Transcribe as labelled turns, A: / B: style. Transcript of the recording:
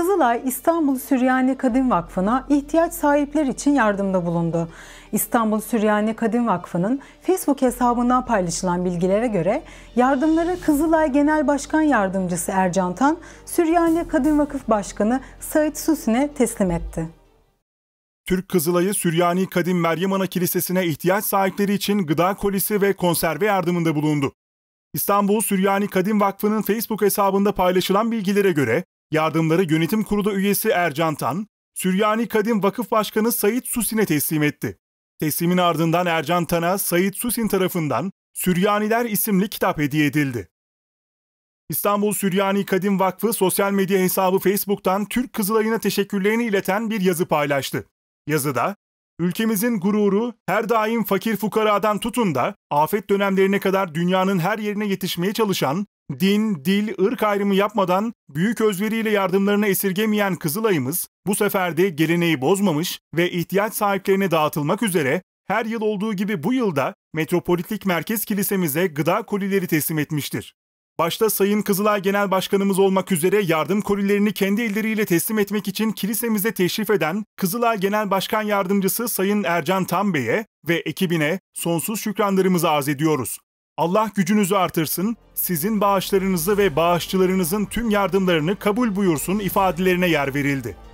A: Kızılay İstanbul Süryani Kadın Vakfı'na ihtiyaç sahipler için yardımda bulundu. İstanbul Süryani Kadın Vakfı'nın Facebook hesabından paylaşılan bilgilere göre yardımları Kızılay Genel Başkan Yardımcısı Ercan Tan, Süryani Kadim Vakıf Başkanı Said Susin'e teslim etti.
B: Türk Kızılay'ı Süryani Kadın Meryem Ana Kilisesi'ne ihtiyaç sahipleri için gıda kolisi ve konserve yardımında bulundu. İstanbul Süryani Kadın Vakfı'nın Facebook hesabında paylaşılan bilgilere göre Yardımları yönetim kurulu üyesi Ercan Tan, Süryani Kadim Vakıf Başkanı Sayit Susin'e teslim etti. Teslimin ardından Ercan Tan'a Sayit Susin tarafından Süryaniler isimli kitap hediye edildi. İstanbul Süryani Kadim Vakfı sosyal medya hesabı Facebook'tan Türk Kızılay'ına teşekkürlerini ileten bir yazı paylaştı. Yazıda, ülkemizin gururu her daim fakir fukaradan tutun da afet dönemlerine kadar dünyanın her yerine yetişmeye çalışan din, dil, ırk ayrımı yapmadan büyük özveriyle yardımlarını esirgemeyen Kızılay'ımız bu sefer de geleneği bozmamış ve ihtiyaç sahiplerine dağıtılmak üzere her yıl olduğu gibi bu yılda Metropolitlik Merkez Kilisemize gıda kolileri teslim etmiştir. Başta Sayın Kızılay Genel Başkanımız olmak üzere yardım kolilerini kendi elleriyle teslim etmek için kilisemize teşrif eden Kızılay Genel Başkan Yardımcısı Sayın Ercan Tam Bey'e ve ekibine sonsuz şükranlarımızı arz ediyoruz. Allah gücünüzü artırsın, sizin bağışlarınızı ve bağışçılarınızın tüm yardımlarını kabul buyursun ifadelerine yer verildi.